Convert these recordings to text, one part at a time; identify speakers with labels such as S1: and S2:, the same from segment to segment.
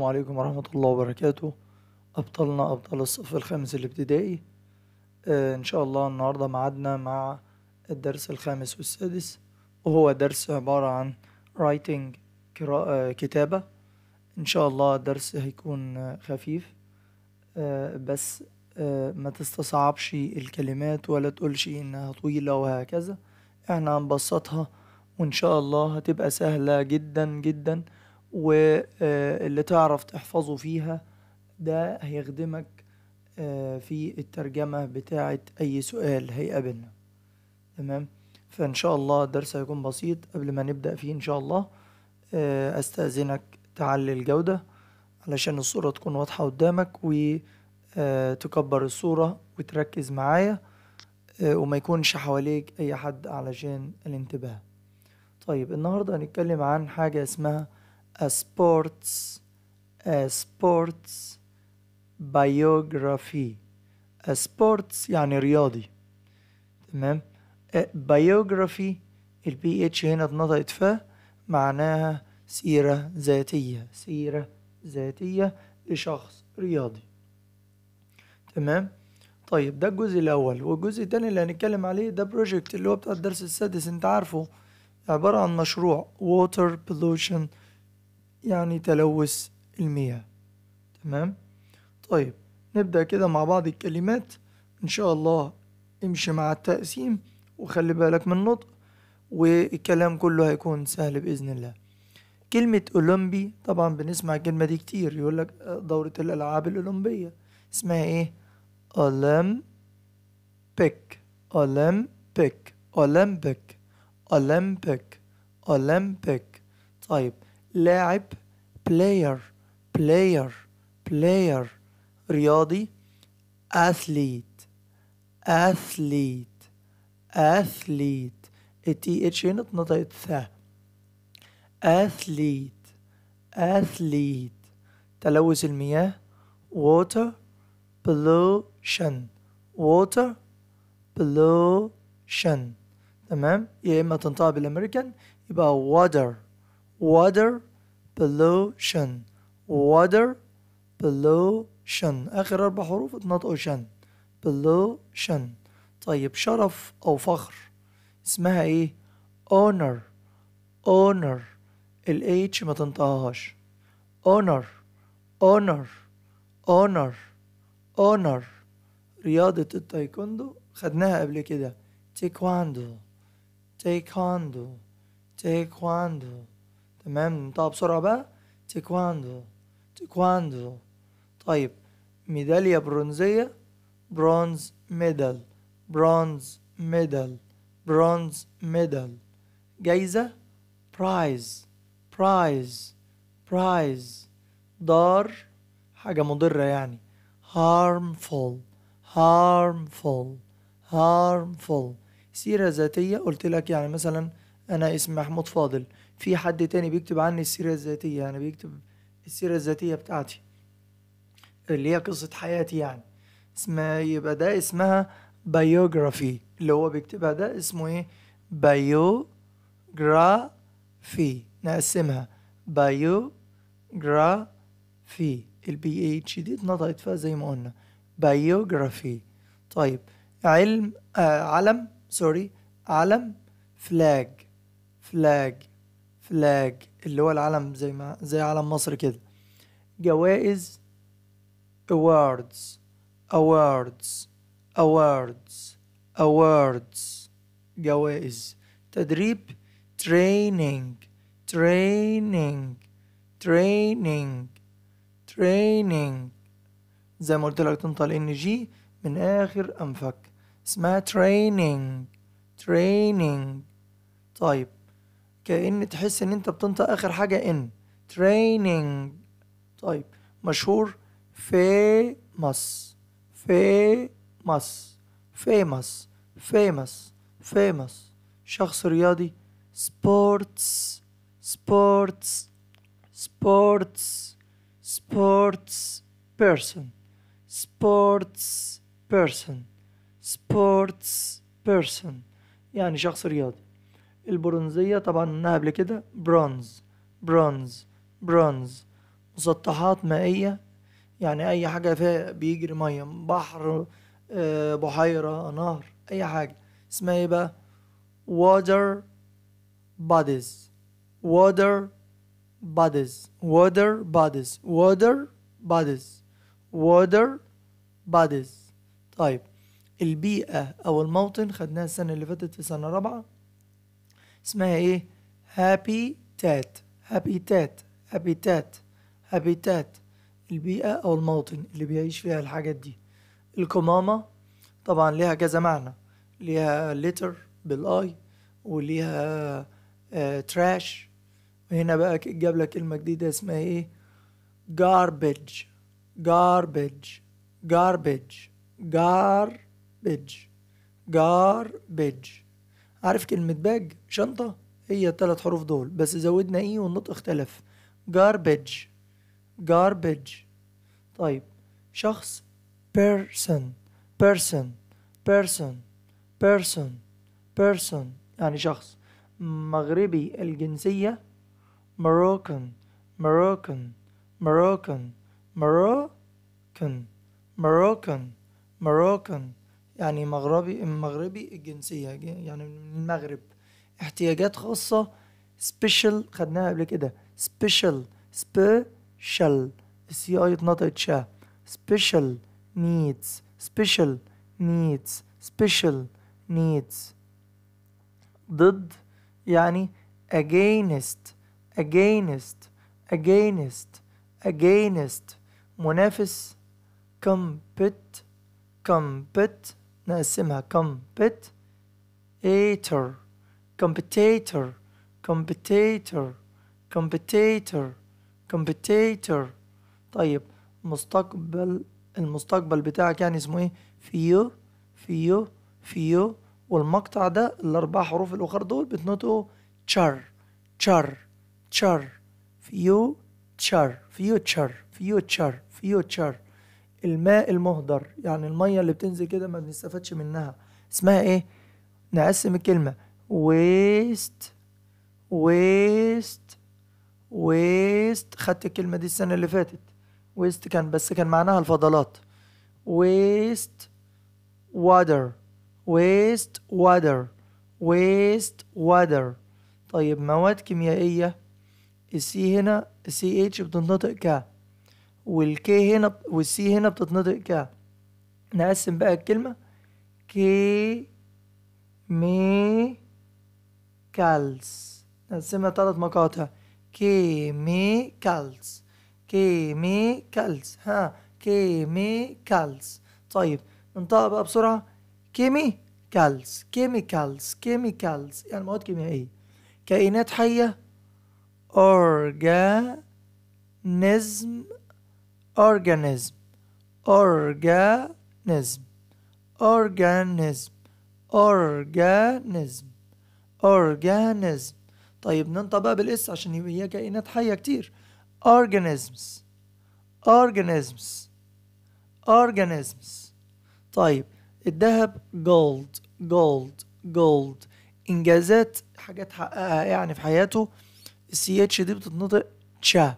S1: السلام عليكم ورحمة الله وبركاته أبطلنا أبطال الصف الخامس الابتدائي آه إن شاء الله النهاردة معدنا مع الدرس الخامس والسادس وهو درس عبارة عن writing قراءة آه، كتابة إن شاء الله الدرس هيكون خفيف آه بس آه ما تستصعبش الكلمات ولا تقولش إنها طويلة وهكذا إحنا هنبسطها وإن شاء الله هتبقى سهلة جدا جدا واللي آه، تعرف تحفظه فيها ده هيخدمك آه، في الترجمة بتاعة أي سؤال هيقابلنا تمام فإن شاء الله الدرس هيكون بسيط قبل ما نبدأ فيه إن شاء الله آه، أستأذنك تعلي الجودة علشان الصورة تكون واضحة قدامك وتكبر الصورة وتركز معايا وما يكونش حواليك أي حد علشان الانتباه طيب النهاردة هنتكلم عن حاجة اسمها sports sports biography sports يعني رياضي تمام biography البي اتش هنا اتنطقت فا معناها سيرة ذاتية سيرة ذاتية لشخص رياضي تمام طيب ده الجزء الأول والجزء التاني اللي هنتكلم عليه ده بروجكت اللي هو بتاع الدرس السادس انت عارفه عبارة عن مشروع Water Pollution يعني تلوث المياه تمام طيب نبدأ كده مع بعض الكلمات إن شاء الله امشي مع التقسيم وخلي بالك من النطق والكلام كله هيكون سهل بإذن الله كلمة أولمبي طبعا بنسمع الكلمة دي كتير يقول لك دورة الألعاب الأولمبية اسمها إيه؟ أولمبيك أولمبيك أولمبيك أولمبيك أولمبيك طيب لاعب player player player رياضي athlete athlete athlete التي اتش هنا اتنطقت ث athlete athlete تلوث المياه water pollution water pollution تمام يا اما تنطق بالامريكان يبقى water water pollution water pollution آخر أربع حروف اتنطقوا شن pollution طيب شرف أو فخر اسمها إيه؟ honor honor ال H ما تنطقهاش honor honor honor honor رياضة التايكوندو خدناها قبل كده تايكواندو تايكواندو تايكواندو تمام انتهى بسرعة بقى تيكواندو تيكواندو طيب ميدالية برونزية برونز ميدال برونز ميدال برونز ميدال جايزة برايز برايز برايز ضار حاجة مضرة يعني harmful harmful harmful سيرة ذاتية قلت لك يعني مثلا أنا اسمي محمود فاضل في حد تاني بيكتب عني السيرة الذاتية أنا يعني بيكتب السيرة الذاتية بتاعتي اللي هي قصة حياتي يعني اسمها يبقى ده اسمها بايوغرافي اللي هو بيكتبها ده اسمه ايه بايوغرافي نقسمها بايوغرافي البي اتش دي اتنطقت فيها زي ما قلنا بايوغرافي طيب علم آه علم سوري علم فلاج فلاج فلاج اللي هو العلم زي ما زي علم مصر كده جوائز awards awards awards awards جوائز تدريب training training training training زي ما قلت لك تنطل ان جي من اخر انفك اسمها training training طيب كأن تحس إن أنت بتنطق آخر حاجة إن training طيب مشهور famous famous famous famous famous شخص رياضي sports sports sports sports person sports person sports person يعني شخص رياضي البرونزية طبعا قلناها قبل كده برونز برونز برونز مسطحات مائية يعني أي حاجة فيها بيجري مية بحر آه، بحيرة نهر أي حاجة اسمها ايه بقى water bodies water bodies water bodies water bodies water bodies طيب البيئة أو الموطن خدناها السنة اللي فاتت في سنة رابعة اسمها ايه هابيتات هابيتات هابيتات هابيتات البيئة أو الموطن اللي بيعيش فيها الحاجات دي القمامة طبعا ليها كذا معنى ليها لتر بالاي وليها تراش آه، وهنا بقى جاب لك كلمة جديدة اسمها ايه garbage garbage garbage garbage garbage عارف كلمة باج شنطة هي الثلاث حروف دول بس زودنا اي والنطق اختلف garbage garbage طيب شخص person person person person person يعني شخص مغربي الجنسية Moroccan Moroccan Moroccan Moroccan Moroccan Moroccan يعني مغربي مغربي الجنسية يعني من المغرب احتياجات خاصة سبيشال خدناها قبل كده سبيشال سبيشال السي اي اتنطقت شا سبيشال نيدز سبيشال نيدز سبيشال نيدز ضد يعني against against against against منافس compete compete نقسمها competitor competitor competitor competitor competitor طيب مستقبل المستقبل بتاعك يعني اسمه ايه فيو فيو فيو والمقطع ده الاربع حروف الاخر دول بتنطقوا تشر تشر تشر فيو تشر فيوتشر فيو فيوتشر الماء المهدر يعني المية اللي بتنزل كده ما بنستفادش منها اسمها ايه نقسم الكلمة ويست ويست ويست خدت الكلمة دي السنة اللي فاتت ويست كان بس كان معناها الفضلات ويست وادر ويست وادر ويست وادر طيب مواد كيميائية السي هنا السي اتش بتنطق ك والكي هنا والسي هنا بتتنطق كا نقسم بقى الكلمة كي مي كالز نقسمها تلات مقاطع مي كالس ها كالس طيب ننطقها بقى بسرعة كيميكالز كيميكالز كيميكالز يعني مواد كيميائية كائنات حية أورجانيزم organism organism organism organism organism طيب ننطق بقى بالاس عشان هي كائنات حيه كتير organisms organisms organisms طيب الذهب gold gold gold انجازات حاجات حققها يعني في حياته السي اتش دي بتتنطق تشا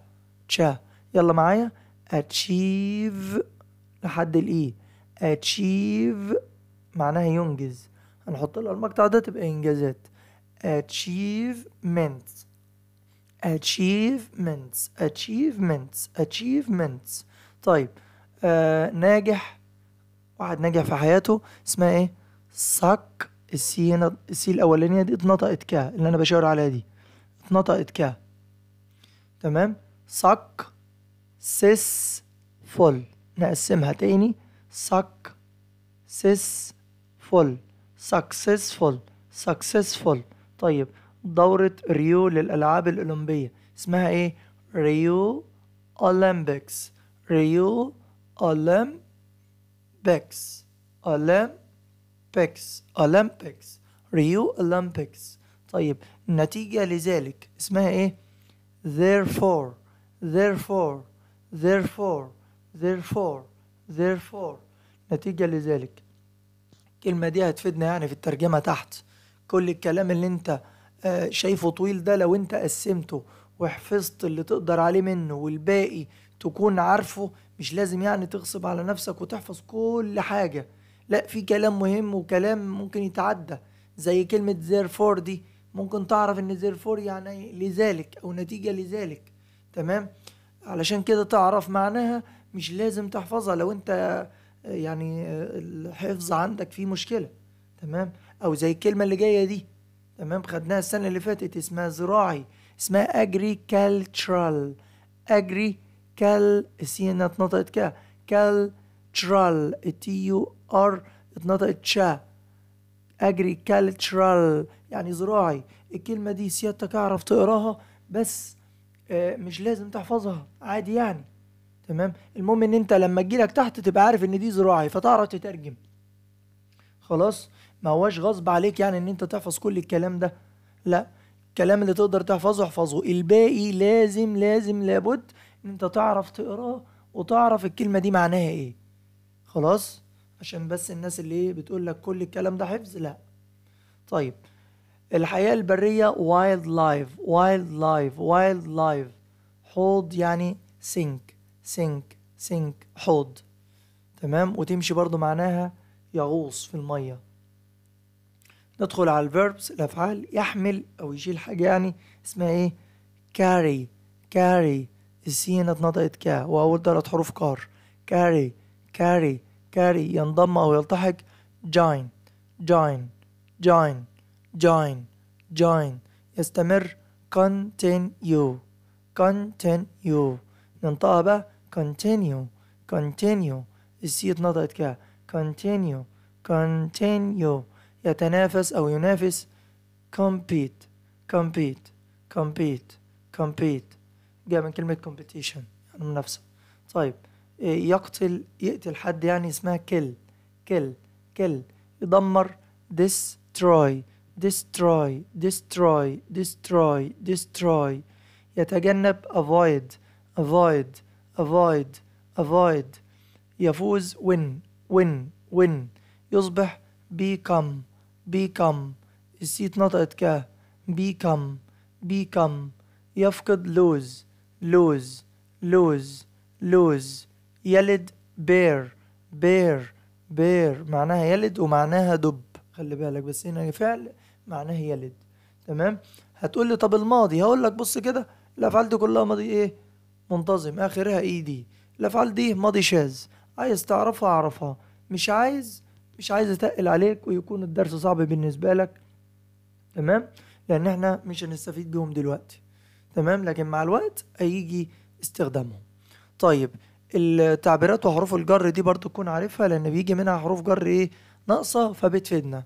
S1: تشا يلا معايا اتشيف لحد الاي اتشيف e. معناها ينجز هنحط الارماق المقطع ده تبقى انجازات achievements achievements achievements achievements طيب آه ناجح واحد ناجح في حياته اسمها ايه سك السي هنا السي الاولانيه دي اتنطقت كا اللي انا بشاور عليها دي اتنطقت كا تمام سك سيس فول نقسمها تاني سك سيس فول successful successful طيب دورة ريو للألعاب الأولمبية اسمها ايه؟ ريو أولمبيكس ريو أولمبيكس أولمبيكس أولمبيكس ريو أولمبيكس طيب نتيجة لذلك اسمها ايه؟ therefore therefore therefore therefore therefore نتيجة لذلك الكلمة دي هتفيدنا يعني في الترجمة تحت كل الكلام اللي انت آه، شايفه طويل ده لو انت قسمته وحفظت اللي تقدر عليه منه والباقي تكون عارفه مش لازم يعني تغصب على نفسك وتحفظ كل حاجة لا في كلام مهم وكلام ممكن يتعدى زي كلمة therefore دي ممكن تعرف ان therefore يعني لذلك او نتيجة لذلك تمام علشان كده تعرف معناها مش لازم تحفظها لو انت يعني الحفظ عندك فيه مشكله تمام او زي الكلمه اللي جايه دي تمام خدناها السنه اللي فاتت اسمها زراعي اسمها اجريكالترال اجري كال سي ان اتنطقت كا كالترال تي يو ار اتنطقت شا اجري اجريكالترال يعني زراعي الكلمه دي سيادتك اعرف تقراها بس آه، مش لازم تحفظها عادي يعني تمام المهم ان انت لما تجيلك تحت تبقى عارف ان دي زراعي فتعرف تترجم خلاص ما هواش غصب عليك يعني ان انت تحفظ كل الكلام ده لا الكلام اللي تقدر تحفظه احفظه الباقي لازم لازم لابد ان انت تعرف تقراه وتعرف الكلمه دي معناها ايه خلاص عشان بس الناس اللي إيه، بتقول لك كل الكلام ده حفظ لا طيب الحياة البرية وايلد لايف وايلد لايف وايلد لايف حوض يعني سينك سينك سينك حوض تمام وتمشي برضو معناها يغوص في المية ندخل على الفيربس الأفعال يحمل أو يشيل حاجة يعني اسمها إيه كاري كاري السين اتنطقت كا وأول ثلاث حروف كار كاري كاري كاري ينضم أو يلتحق جاين جاين جاين join join يستمر continue continue ننطقها بقى continue continue السي نطقت كده continue continue يتنافس أو ينافس compete compete compete compete جاء من كلمة competition يعني منافسة طيب يقتل يقتل حد يعني اسمها kill kill kill يدمر destroy destroy destroy destroy destroy يتجنب avoid avoid avoid avoid يفوز win win win يصبح become become السيت نطقت ك become become يفقد lose lose lose lose يلد bear bear bear معناها يلد ومعناها دب خلي بالك بس هنا فعل معناه يلد تمام هتقول لي طب الماضي هقول لك بص كده الافعال دي كلها ماضي ايه منتظم اخرها اي دي الافعال دي ماضي شاذ عايز تعرفها اعرفها مش عايز مش عايز اتقل عليك ويكون الدرس صعب بالنسبه لك تمام لان احنا مش هنستفيد بيهم دلوقتي تمام لكن مع الوقت هيجي استخدامهم طيب التعبيرات وحروف الجر دي برضو تكون عارفها لان بيجي منها حروف جر ايه ناقصه فبتفيدنا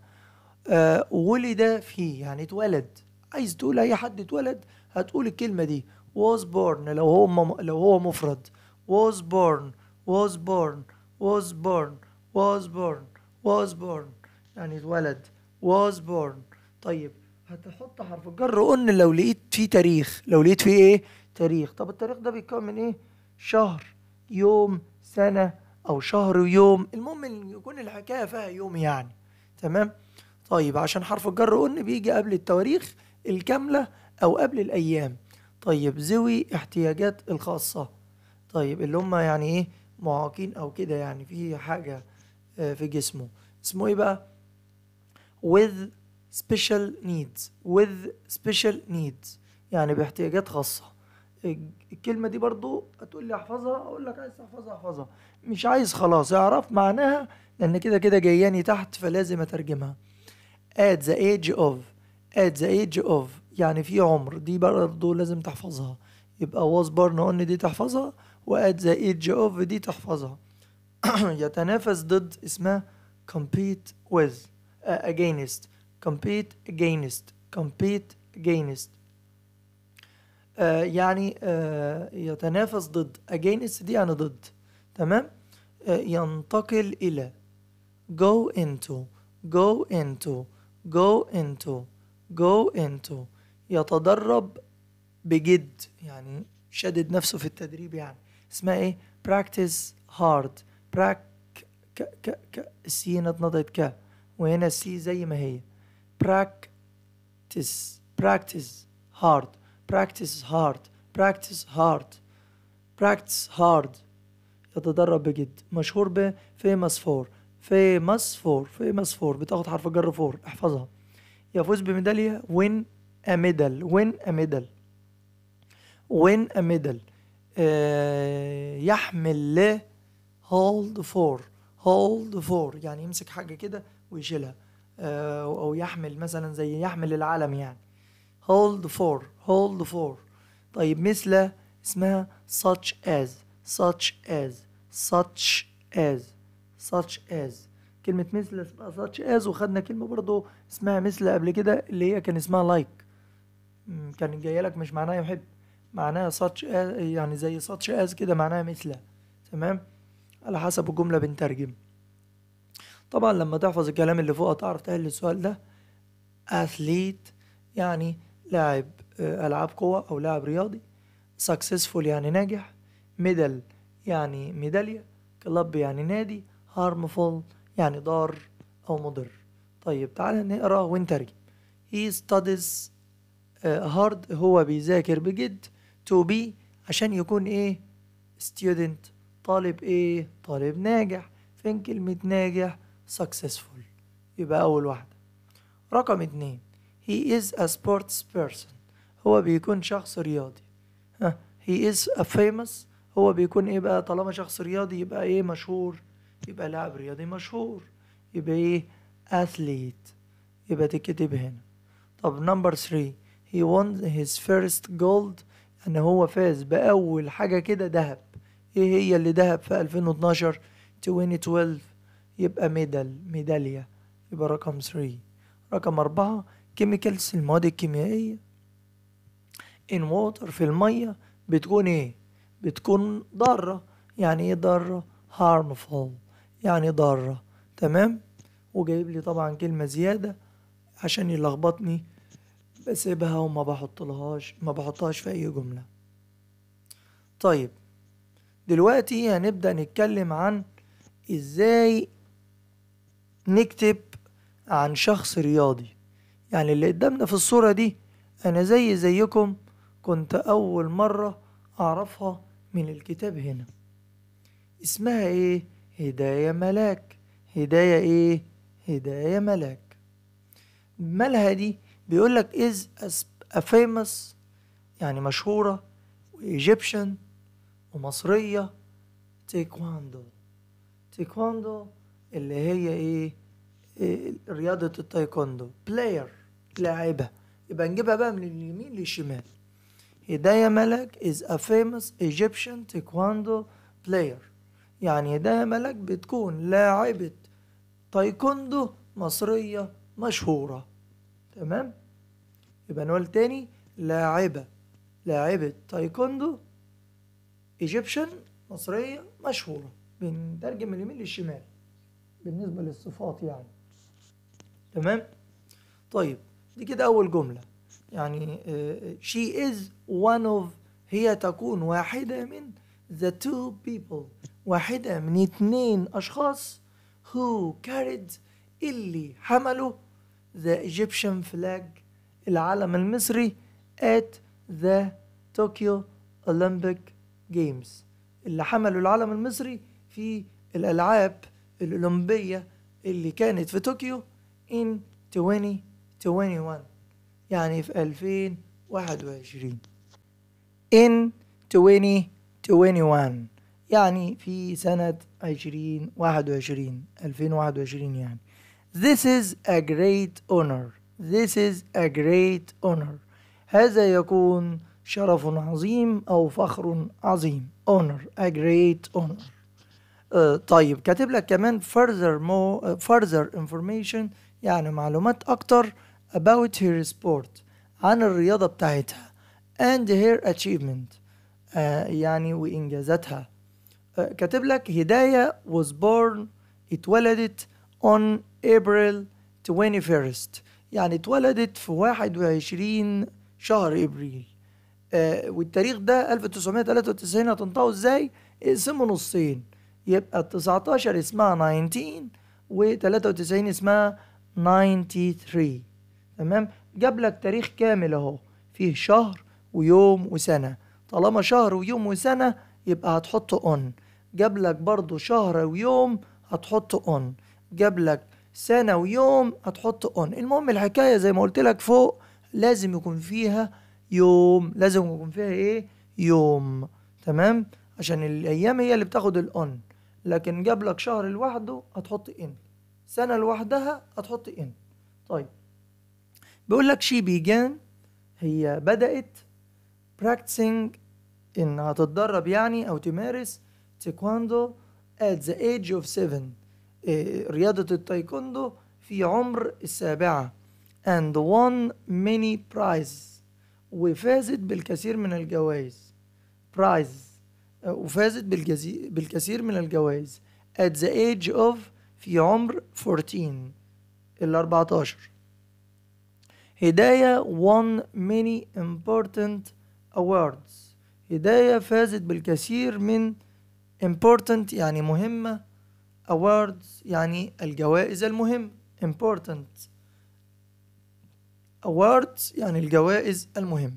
S1: آه، ولد فيه يعني اتولد عايز تقول اي حد اتولد هتقول الكلمه دي was born لو هو لو هو مفرد was born was born was born was born was born يعني اتولد was born طيب هتحط حرف الجر قلنا لو لقيت فيه تاريخ لو لقيت فيه ايه تاريخ طب التاريخ ده بيتكون من ايه شهر يوم سنه او شهر ويوم المهم يكون الحكايه فيها يوم يعني تمام طيب عشان حرف الجر قلنا بيجي قبل التواريخ الكاملة أو قبل الأيام طيب ذوي احتياجات الخاصة طيب اللي هم يعني إيه معاقين أو كده يعني في حاجة آه، في جسمه اسمه إيه بقى with special needs with special needs يعني باحتياجات خاصة الكلمة دي برضو هتقول لي احفظها اقول لك عايز تحفظها احفظها مش عايز خلاص اعرف معناها لان كده كده جاياني تحت فلازم اترجمها at the age of at the age of يعني في عمر دي برضه لازم تحفظها يبقى was born on دي تحفظها و at the age of دي تحفظها يتنافس ضد اسمها compete with uh, against compete against compete against uh, يعني uh, يتنافس ضد against دي يعني ضد تمام uh, ينتقل إلى go into go into go into go into يتدرب بجد يعني شدد نفسه في التدريب يعني اسمها ايه practice hard براك ك ك ك السي اتنضت ك وهنا السي زي ما هي practice practice hard practice hard practice hard practice hard يتدرب بجد مشهور ب famous for فيمس فور فيمس فور بتاخد حرف الجر فور احفظها يفوز بميدالية وين ا ميدال وين ا ميدال وين ا ميدال يحمل ل هولد فور هولد فور يعني يمسك حاجة كده ويشيلها آه، أو يحمل مثلا زي يحمل العلم يعني هولد فور هولد فور طيب مثل اسمها such as such as such as such as كلمة مثل اسمها such as وخدنا كلمة برضو اسمها مثل قبل كده اللي هي كان اسمها like كان جاية لك مش معناها يحب معناها such as يعني زي such as كده معناها مثل تمام على حسب الجملة بنترجم طبعا لما تحفظ الكلام اللي فوق تعرف تحل السؤال ده athlete يعني لاعب آه، ألعاب قوة أو لاعب رياضي successful يعني ناجح ميدل يعني ميدالية club يعني نادي harmful يعني ضار أو مضر طيب تعالى نقرأ ونترجم he studies hard هو بيذاكر بجد to be عشان يكون ايه student طالب ايه طالب ناجح فين كلمة ناجح successful يبقى أول واحدة رقم اتنين he is a sports person هو بيكون شخص رياضي ها he is a famous هو بيكون ايه بقى طالما شخص رياضي يبقى ايه مشهور يبقى لاعب رياضي مشهور يبقى ايه اثليت يبقى تكتب هنا طب نمبر 3 he won his first gold ان هو فاز باول حاجه كده ذهب ايه هي اللي ذهب في 2012 2012 يبقى ميدال ميداليه يبقى رقم 3 رقم 4 كيميكالز المواد الكيميائيه ان ووتر في الميه بتكون ايه بتكون ضاره يعني ايه ضاره harmful يعني ضارة تمام وجايب لي طبعا كلمة زيادة عشان يلخبطني بسيبها وما بحطلهاش ما بحطهاش في أي جملة طيب دلوقتي هنبدأ نتكلم عن إزاي نكتب عن شخص رياضي يعني اللي قدامنا في الصورة دي أنا زي زيكم كنت أول مرة أعرفها من الكتاب هنا اسمها إيه؟ هداية ملاك هداية إيه؟ هداية ملاك مالها دي بيقولك is a famous يعني مشهورة ايجيبشن ومصرية تايكواندو تايكواندو اللي هي إيه؟, إيه رياضة التايكوندو بلاير لاعبة يبقى نجيبها بقى من اليمين للشمال هدايا ملك is a famous Egyptian taekwondo player يعني ده ملك بتكون لاعبة تايكوندو مصرية مشهورة تمام يبقى نقول تاني لاعبة لاعبة تايكوندو ايجيبشن مصرية مشهورة بنترجم من اليمين للشمال بالنسبة للصفات يعني تمام طيب دي كده أول جملة يعني آه، she is one of هي تكون واحدة من the two people واحدة من اثنين أشخاص who carried اللي حملوا the Egyptian flag العلم المصري at the Tokyo Olympic Games اللي حملوا العلم المصري في الألعاب الأولمبية اللي كانت في طوكيو in 2021 يعني في 2021 in 2021 21 يعني في سنة 20 21 2021 يعني This is a great honor This is a great honor هذا يكون شرف عظيم أو فخر عظيم honor a great honor آه طيب كاتب لك كمان further more further information يعني معلومات أكتر about her sport عن الرياضة بتاعتها and her achievement آه، يعني وإنجازاتها آه، كاتب لك هداية was born اتولدت on April 21st يعني اتولدت في 21 شهر إبريل آه والتاريخ ده 1993 هتنطقه ازاي؟ اقسمه نصين يبقى 19 اسمها 19 و93 اسمها 93 تمام؟ جاب لك تاريخ كامل اهو فيه شهر ويوم وسنه طالما شهر ويوم وسنة يبقى هتحط اون جاب لك برضو شهر ويوم هتحط اون جاب لك سنة ويوم هتحط اون المهم الحكاية زي ما قلت لك فوق لازم يكون فيها يوم لازم يكون فيها ايه يوم تمام عشان الايام هي اللي بتاخد الاون لكن جاب لك شهر لوحده هتحط ان سنة لوحدها هتحط ان طيب بيقول لك شي بيجان هي بدأت practicing إن هتتدرب يعني أو تمارس تايكوندو at the age of seven رياضة التايكوندو في عمر السابعة and won many prizes وفازت بالكثير من الجوائز prize eh, وفازت بالكثير من الجوائز at the age of في عمر 14 ال 14 هداية won many important Awards هداية فازت بالكثير من important يعني مهمة awards يعني الجوائز المهمة important awards يعني الجوائز المهمة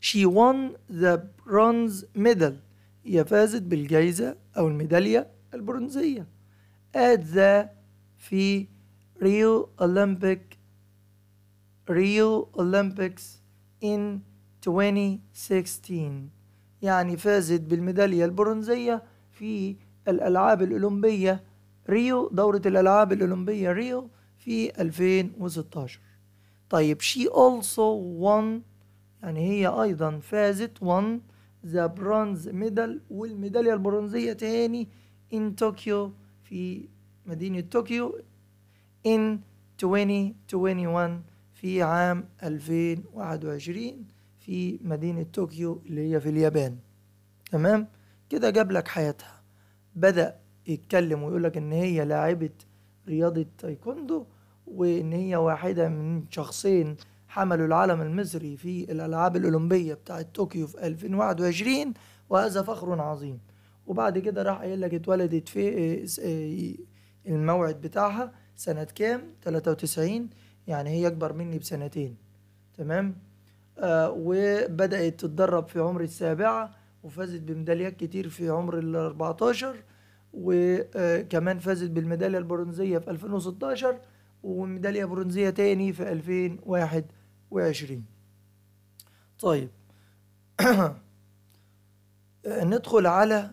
S1: she won the bronze medal هي فازت بالجائزة أو الميدالية البرونزية at the في ريو Olympic ريو Olympics in 2016 يعني فازت بالميدالية البرونزية في الألعاب الأولمبية ريو دورة الألعاب الأولمبية ريو في 2016 طيب she also won يعني هي أيضا فازت won the bronze medal والميدالية البرونزية تاني in Tokyo في مدينة طوكيو in 2021 في عام 2021 في مدينة طوكيو اللي هي في اليابان تمام كده جاب لك حياتها بدأ يتكلم ويقول لك إن هي لاعبة رياضة تايكوندو وإن هي واحدة من شخصين حملوا العلم المصري في الألعاب الأولمبية بتاعة طوكيو في 2021 وهذا فخر عظيم وبعد كده راح قايل لك اتولدت في آه، آه، الموعد بتاعها سنة كام 93 يعني هي أكبر مني بسنتين تمام آه، وبدأت تتدرب في عمر السابعة وفازت بميداليات كتير في عمر ال 14 وكمان فازت بالميدالية البرونزية في 2016 وميدالية برونزية تاني في 2021 طيب ندخل على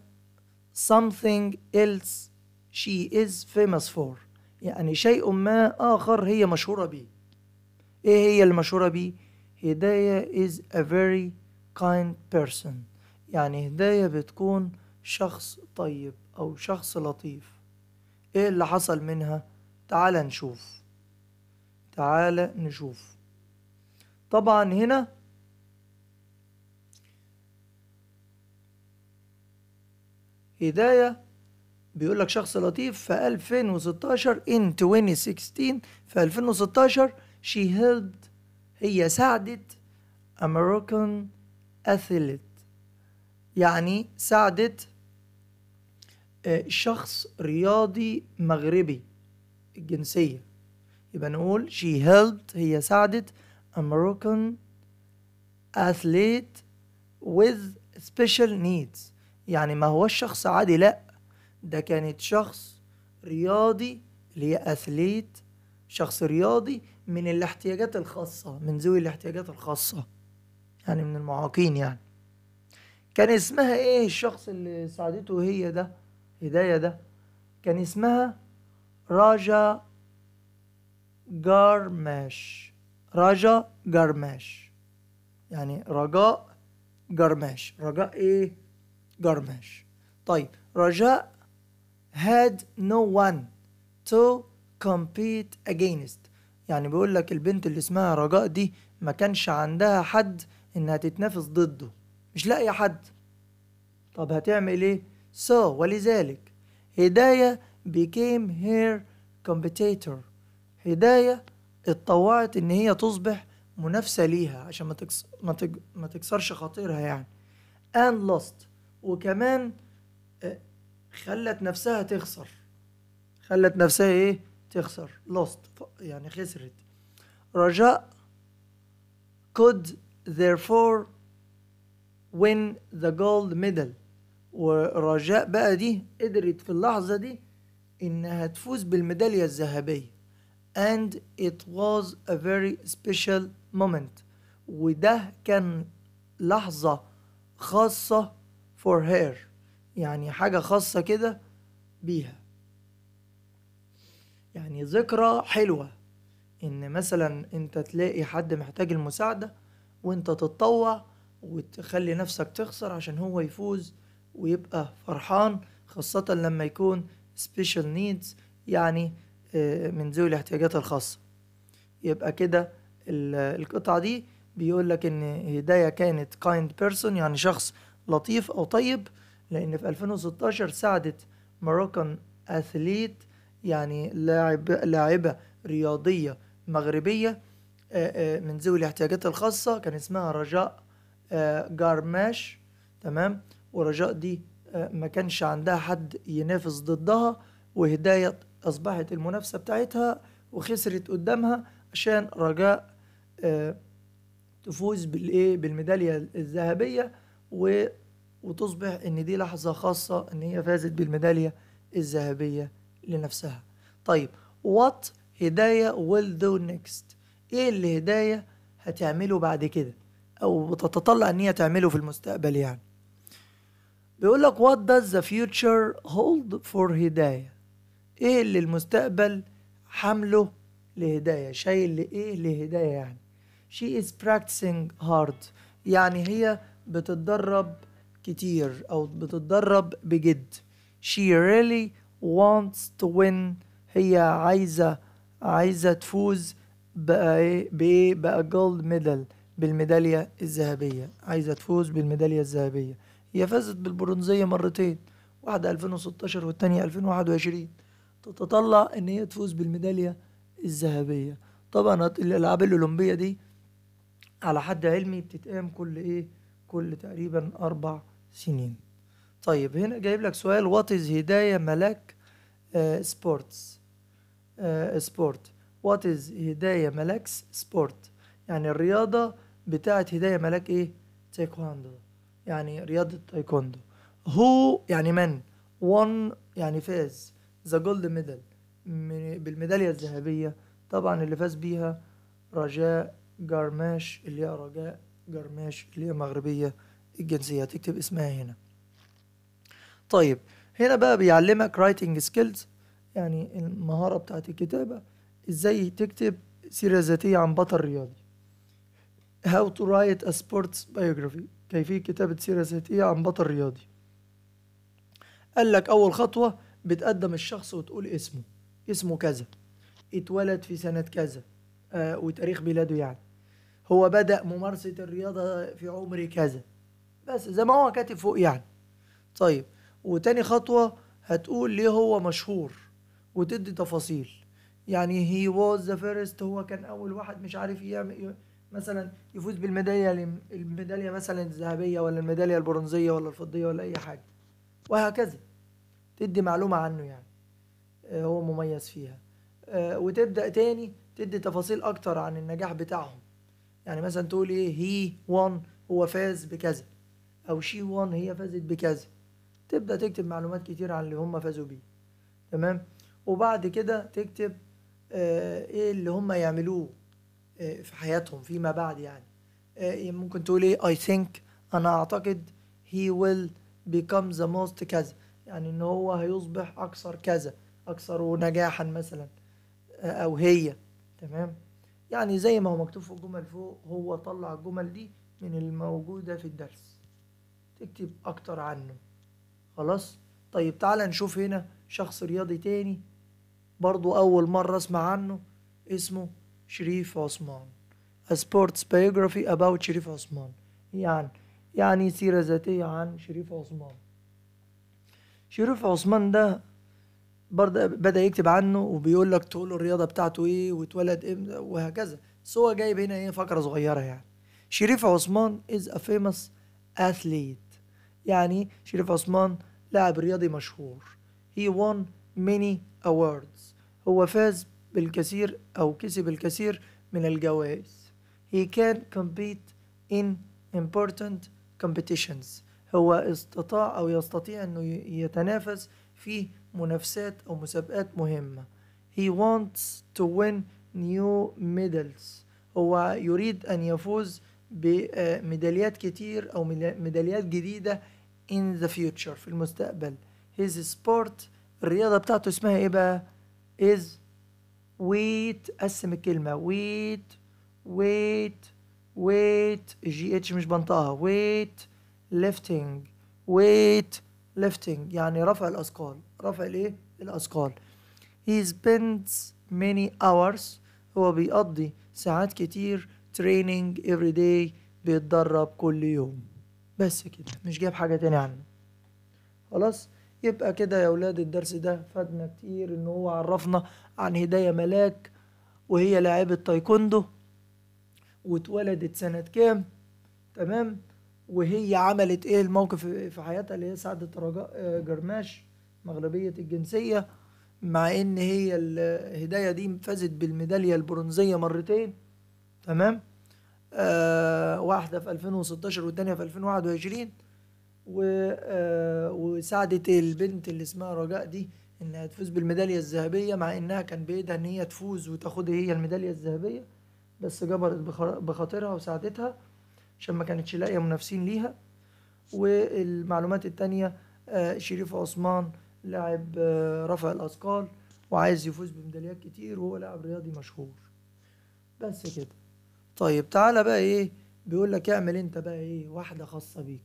S1: something else she is famous for يعني شيء ما آخر هي مشهورة بيه إيه هي المشهورة بيه؟ هداية is a very kind person يعني هداية بتكون شخص طيب أو شخص لطيف إيه اللي حصل منها؟ تعال نشوف تعال نشوف طبعا هنا هداية بيقول لك شخص لطيف في 2016 in 2016 في 2016 she held هي ساعدت American athlete يعني ساعدت آه، شخص رياضي مغربي الجنسية يبقى نقول she helped هي ساعدت American athlete with special needs يعني ما هو الشخص عادي لا ده كانت شخص رياضي اللي هي اثليت شخص رياضي من الاحتياجات الخاصة من ذوي الاحتياجات الخاصة يعني من المعاقين يعني كان اسمها ايه الشخص اللي ساعدته هي ده هداية ده كان اسمها راجا جارماش راجا جارماش يعني رجاء جرماش رجاء ايه جرماش طيب رجاء had no one to compete against يعني بيقول لك البنت اللي اسمها رجاء دي ما كانش عندها حد انها تتنافس ضده مش لاقيه حد طب هتعمل ايه so ولذلك هدايه became her competitor هدايه اتطوعت ان هي تصبح منافسه ليها عشان ما تكس... ما, تك... ما تكسرش خاطرها يعني and lost وكمان آه، خلت نفسها تخسر خلت نفسها ايه تخسر lost يعني خسرت رجاء could therefore win the gold medal ورجاء بقى دي قدرت في اللحظة دي إنها تفوز بالميدالية الذهبية and it was a very special moment وده كان لحظة خاصة for her يعني حاجة خاصة كده بيها يعني ذكرى حلوة إن مثلا أنت تلاقي حد محتاج المساعدة وأنت تتطوع وتخلي نفسك تخسر عشان هو يفوز ويبقى فرحان خاصة لما يكون special needs يعني آه، من ذوي الاحتياجات الخاصة يبقى كده القطعة دي بيقول لك إن هداية كانت kind person يعني شخص لطيف أو طيب لأن في 2016 ساعدت ماروكان أثليت يعني لاعب لاعبة رياضية مغربية آه، آه، من ذوي الاحتياجات الخاصة كان اسمها رجاء آه، جارماش تمام ورجاء دي ما كانش عندها حد ينافس ضدها وهداية أصبحت المنافسة بتاعتها وخسرت قدامها عشان رجاء تفوز بالإيه بالميدالية الذهبية و وتصبح إن دي لحظة خاصة إن هي فازت بالميدالية الذهبية لنفسها طيب what هداية will do next ايه اللي هداية هتعمله بعد كده او تتطلع ان هي تعمله في المستقبل يعني بيقول لك what does the future hold for هداية ايه اللي المستقبل حمله لهداية شايل لإيه لهداية يعني she is practicing hard يعني هي بتتدرب كتير أو بتتدرب بجد she really wants to win هي عايزة عايزة تفوز بقى ايه بايه بقى جولد ميدال بالميدالية الذهبية عايزة تفوز بالميدالية الذهبية هي فازت بالبرونزية مرتين واحدة 2016 والتانية 2021 تتطلع ان هي تفوز بالميدالية الذهبية طبعا الالعاب الاولمبية دي على حد علمي بتتقام كل ايه كل تقريبا اربع سنين طيب هنا جايب لك سؤال وات از هداية ملاك سبورتس سبورت وات از هدايه ملاكس سبورت يعني الرياضه بتاعه هدايه ملاك ايه تايكوندو يعني رياضه تايكوندو هو يعني من وان يعني فاز ذا جولد ميدال بالميداليه الذهبيه طبعا اللي فاز بيها رجاء جرماش اللي هي رجاء جرماش اللي هي مغربيه الجنسيه هتكتب اسمها هنا طيب هنا بقى بيعلمك رايتنج سكيلز يعني المهارة بتاعة الكتابة ازاي تكتب سيرة ذاتية عن بطل رياضي How to write a sports biography كيفية كتابة سيرة ذاتية عن بطل رياضي قال لك أول خطوة بتقدم الشخص وتقول اسمه اسمه كذا اتولد في سنة كذا آه وتاريخ ميلاده يعني هو بدأ ممارسة الرياضة في عمر كذا بس زي ما هو كاتب فوق يعني طيب وتاني خطوة هتقول ليه هو مشهور وتدي تفاصيل يعني هي واز ذا فيرست هو كان أول واحد مش عارف يعمل مثلا يفوز بالميدالية الميدالية مثلا الذهبية ولا الميدالية البرونزية ولا الفضية ولا أي حاجة وهكذا تدي معلومة عنه يعني آه، هو مميز فيها آه، وتبدأ تاني تدي تفاصيل أكتر عن النجاح بتاعهم يعني مثلا تقول إيه هي وان هو فاز بكذا أو شي وان هي فازت بكذا تبدا تكتب معلومات كتير عن اللي هم فازوا بيه تمام وبعد كده تكتب آه ايه اللي هم يعملوه آه في حياتهم فيما بعد يعني آه إيه ممكن تقول ايه اي ثينك انا اعتقد هي ويل بيكم ذا موست كذا يعني ان هو هيصبح اكثر كذا اكثر نجاحا مثلا آه، او هي تمام يعني زي ما هو مكتوب في الجمل فوق هو طلع الجمل دي من الموجودة في الدرس تكتب اكتر عنه خلاص طيب تعالى نشوف هنا شخص رياضي تاني برضو أول مرة أسمع عنه اسمه شريف عثمان A sports biography about شريف عثمان يعني يعني سيرة ذاتية عن شريف عثمان شريف عثمان ده برضه بدأ يكتب عنه وبيقول لك تقول له الرياضة بتاعته إيه واتولد إمتى وهكذا بس هو جايب هنا إيه فقرة صغيرة يعني شريف عثمان is a famous athlete يعني شريف عثمان لاعب رياضي مشهور he won many awards هو فاز بالكثير أو كسب الكثير من الجوائز he can compete in important competitions هو استطاع أو يستطيع أنه يتنافس في منافسات أو مسابقات مهمة he wants to win new medals هو يريد أن يفوز بميداليات كتير أو ميداليات جديدة in the future في المستقبل his sport الرياضة بتاعته اسمها ايه بقى is wait قسم الكلمة wait wait wait جي اتش مش بنطقها wait lifting wait lifting يعني رفع الأثقال رفع الايه الأثقال he spends many hours هو بيقضي ساعات كتير training every day بيتدرب كل يوم بس كده مش جايب حاجة تاني عنه خلاص يبقى كده يا أولاد الدرس ده فادنا كتير إن هو عرفنا عن هداية ملاك وهي لاعبة تايكوندو واتولدت سنة كام تمام وهي عملت إيه الموقف في حياتها اللي هي سعدة رجاء آه، جرماش مغلبية الجنسية مع إن هي الهداية دي فازت بالميدالية البرونزية مرتين تمام آه، واحدة في 2016 والتانية في 2021 آه، وساعدت البنت اللي اسمها رجاء دي انها تفوز بالميداليه الذهبيه مع انها كان بايدها ان هي تفوز وتاخد هي الميداليه الذهبيه بس جبرت بخاطرها وساعدتها عشان ما كانتش لاقيه منافسين ليها والمعلومات التانية آه، شريف عثمان لاعب رفع الاثقال وعايز يفوز بميداليات كتير وهو لاعب رياضي مشهور بس كده طيب تعالى بقى ايه بيقول لك اعمل انت بقى ايه واحده خاصه بيك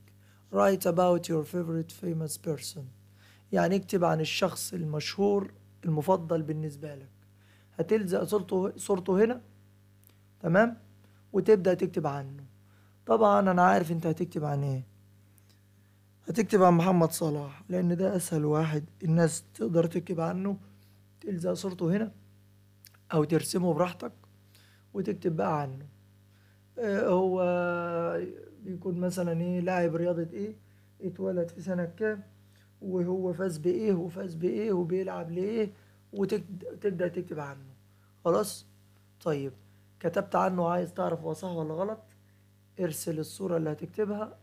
S1: write about your favorite famous person يعني اكتب عن الشخص المشهور المفضل بالنسبه لك هتلزق صورته صورته هنا تمام وتبدا تكتب عنه طبعا انا عارف انت هتكتب عن ايه هتكتب عن محمد صلاح لان ده اسهل واحد الناس تقدر تكتب عنه تلزق صورته هنا او ترسمه براحتك وتكتب بقى عنه آه، هو بيكون مثلا ايه لاعب رياضه ايه اتولد في سنه كام وهو فاز بايه وفاز بايه وبيلعب لايه وتبدا تكتب عنه خلاص طيب كتبت عنه عايز تعرف هو صح ولا غلط ارسل الصوره اللي هتكتبها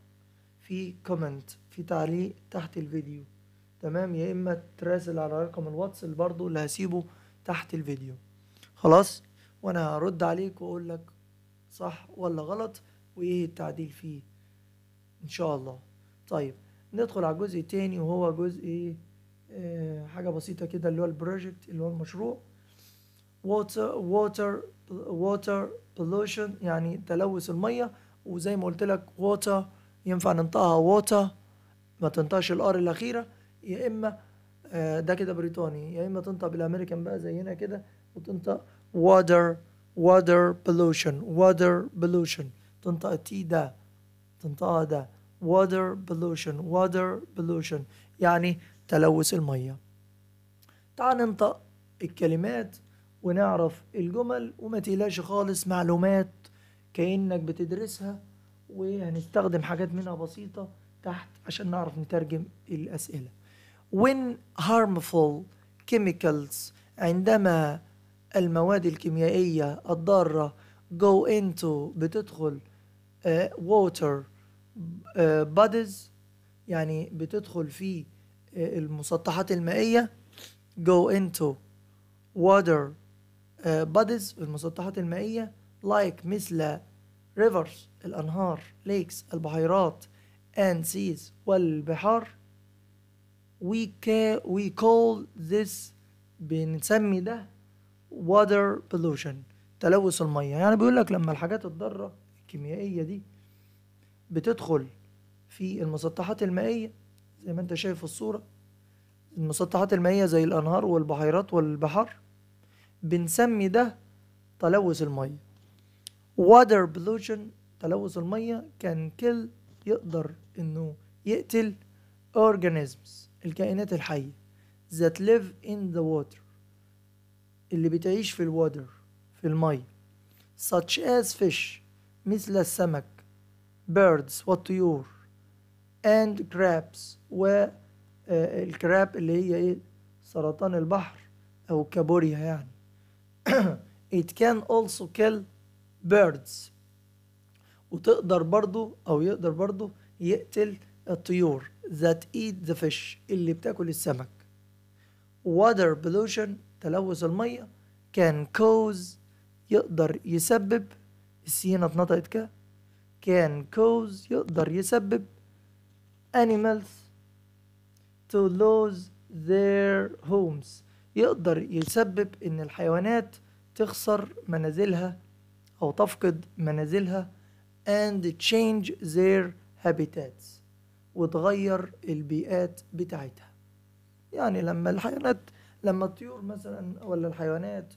S1: في كومنت في تعليق تحت الفيديو تمام يا اما تراسل على رقم الواتس اللي اللي هسيبه تحت الفيديو خلاص وانا هرد عليك واقول لك صح ولا غلط وايه التعديل فيه ان شاء الله طيب ندخل على الجزء تاني وهو جزء ايه آه، حاجة بسيطة كده اللي هو البروجكت اللي هو المشروع water water water pollution يعني تلوث المية وزي ما قلت لك water ينفع ننطقها water ما تنطقش الار الأخيرة يا إما آه، ده كده بريطاني يا إما تنطق بالأمريكان بقى زينا كده وتنطق water water pollution water pollution تنطق تي ده تنطقها ده water pollution water pollution يعني تلوث المية تعال ننطق الكلمات ونعرف الجمل وما تقلقش خالص معلومات كأنك بتدرسها وهنستخدم حاجات منها بسيطة تحت عشان نعرف نترجم الأسئلة when harmful chemicals عندما المواد الكيميائية الضارة go into بتدخل uh, water uh, bodies يعني بتدخل في uh, المسطحات المائية go into water uh, bodies المسطحات المائية like مثل rivers الأنهار lakes البحيرات and seas والبحار we, ca we call this بنسمي ده water pollution تلوث المية يعني بيقول لك لما الحاجات الضارة الكيميائية دي بتدخل في المسطحات المائية زي ما انت شايف في الصورة المسطحات المائية زي الأنهار والبحيرات والبحار بنسمي ده تلوث المية water pollution تلوث المية كان كل يقدر انه يقتل organisms الكائنات الحية that live in the water اللي بتعيش في الوادر في المي such as fish مثل السمك birds والطيور and crabs والكراب آه، اللي هي ايه سرطان البحر او كابوريا يعني it can also kill birds وتقدر برضو او يقدر برضو يقتل الطيور that eat the fish اللي بتاكل السمك water pollution تلوث المية كان كوز يقدر يسبب السينة اتنطقت كا كان كوز يقدر يسبب animals to lose their homes يقدر يسبب ان الحيوانات تخسر منازلها او تفقد منازلها and change their habitats وتغير البيئات بتاعتها يعني لما الحيوانات لما الطيور مثلا ولا الحيوانات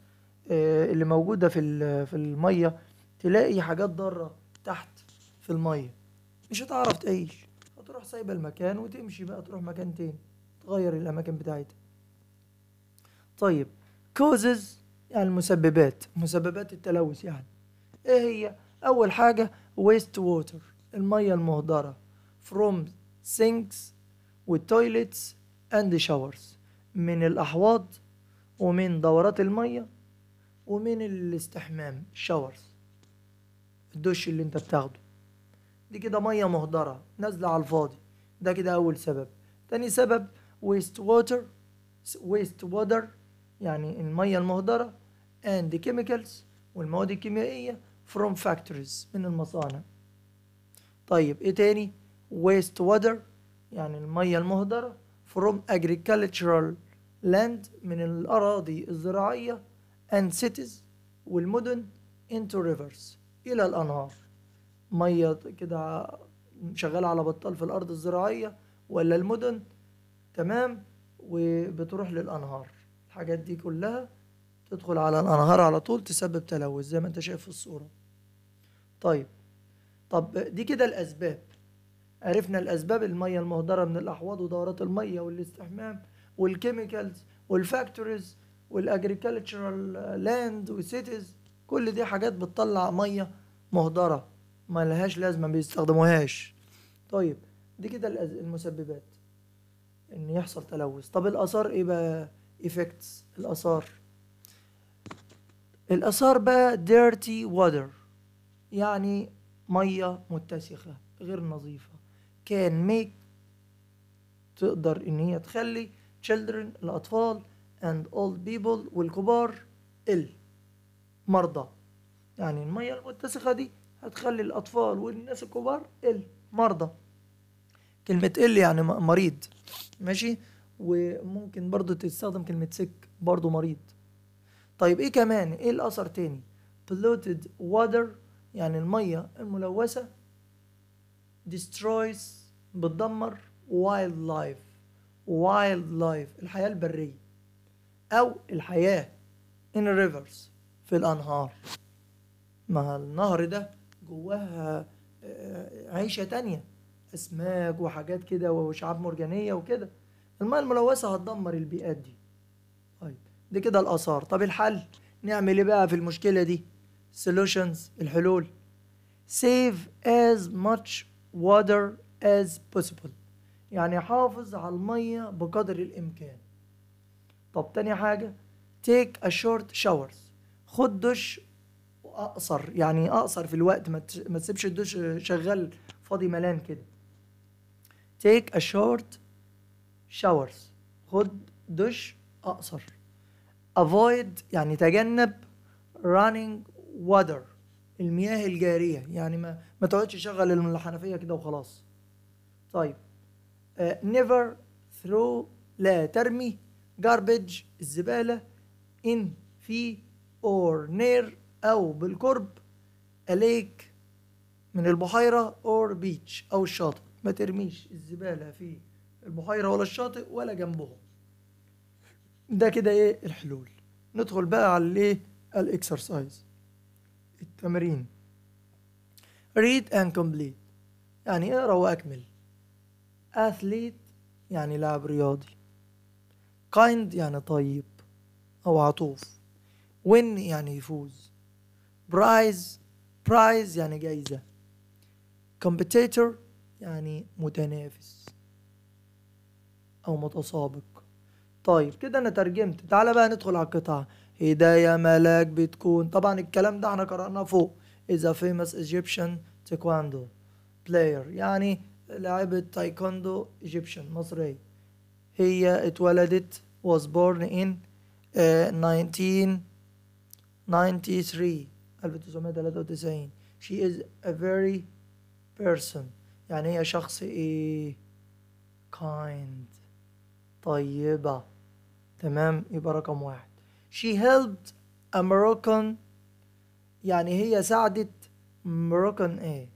S1: آه، اللي موجوده في في الميه تلاقي حاجات ضاره تحت في الميه مش هتعرف تعيش هتروح سايبه المكان وتمشي بقى تروح مكان تاني تغير الاماكن بتاعتها طيب كوزز يعني المسببات مسببات التلوث يعني ايه هي اول حاجه ويست ووتر الميه المهدره from sinks والتويلتس and showers من الأحواض ومن دورات المية ومن الاستحمام الشاورز الدش اللي انت بتاخده دي كده مية مهدرة نازلة على الفاضي ده كده أول سبب تاني سبب ويست ووتر ويست ووتر يعني المية المهدرة and chemicals والمواد الكيميائية from factories من المصانع طيب ايه تاني waste water يعني المية المهدرة from agricultural land من الأراضي الزراعية and cities والمدن into rivers إلى الأنهار مية كده شغالة على بطال في الأرض الزراعية ولا المدن تمام وبتروح للأنهار الحاجات دي كلها تدخل على الأنهار على طول تسبب تلوث زي ما أنت شايف في الصورة طيب طب دي كده الأسباب عرفنا الأسباب المية المهدرة من الأحواض ودورات المية والاستحمام والكيميكالز والفاكتوريز والاجريكالتشرال لاند وسيتيز كل دي حاجات بتطلع مية مهدرة ملهاش لازمة بيستخدموهاش طيب دي كده المسببات ان يحصل تلوث طب الآثار ايه بقى ايفكتس الآثار الآثار بقى ديرتي ووتر يعني مية متسخة غير نظيفة كان ميك تقدر ان هي تخلي children الاطفال and old people والكبار المرضى يعني المية المتسخة دي هتخلي الأطفال والناس الكبار المرضى كلمة ال يعني مريض ماشي وممكن برضو تستخدم كلمة سك برضو مريض طيب ايه كمان ايه الأثر تاني polluted water يعني المية الملوثة destroys بتدمر وايلد لايف وايلد لايف الحياه البريه او الحياه ان ريفرز في الانهار مع النهر ده جواها آه، عيشه تانية اسماك وحاجات كده وشعاب مرجانيه وكده الماء الملوثه هتدمر البيئات دي طيب دي كده الاثار طب الحل نعمل ايه بقى في المشكله دي solutions الحلول save as much water as possible يعني حافظ على المية بقدر الإمكان طب تاني حاجة take a short showers خد دش أقصر يعني أقصر في الوقت ما تسيبش الدش شغال فاضي ملان كده take a short showers خد دش أقصر avoid يعني تجنب running water المياه الجارية يعني ما, ما تقعدش تشغل الحنفية كده وخلاص طيب آه، never ثرو لا ترمي garbage الزبالة in في or near أو بالقرب a lake من البحيرة or beach أو الشاطئ ما ترميش الزبالة في البحيرة ولا الشاطئ ولا جنبهم ده كده ايه الحلول ندخل بقى على الايه الاكسرسايز التمرين read and complete يعني اقرا واكمل اثليت يعني لاعب رياضي كايند يعني طيب او عطوف وين يعني يفوز برايز برايز يعني جايزة كومبيتيتور يعني متنافس أو متسابق طيب كده أنا ترجمت تعالى بقى ندخل على القطعة هداية ملاك بتكون طبعا الكلام ده احنا قرأناه فوق إذا a famous Egyptian taekwondo player يعني لاعبة تايكوندو ايجيبشن مصرية هي اتولدت was born in uh, 1993 1993 she is a very person يعني هي شخص ايه kind طيبة تمام يبقى رقم واحد she helped a Moroccan يعني هي ساعدت Moroccan ايه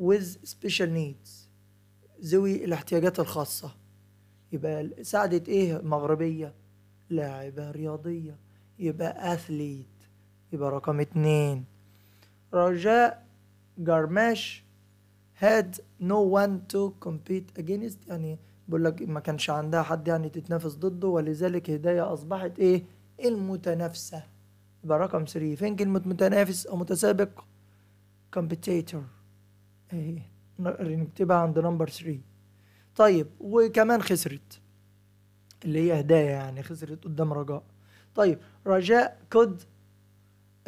S1: with special needs ذوي الاحتياجات الخاصة يبقى ساعدت ايه مغربية لاعبة رياضية يبقى اثليت يبقى رقم اتنين رجاء جرماش had no one to compete against يعني بيقول لك ما كانش عندها حد يعني تتنافس ضده ولذلك هداية أصبحت إيه المتنافسة يبقى رقم 3 فين كلمة متنافس أو متسابق competitor اهي نكتبها عند نمبر 3 طيب وكمان خسرت اللي هي هدايا يعني خسرت قدام رجاء طيب رجاء كود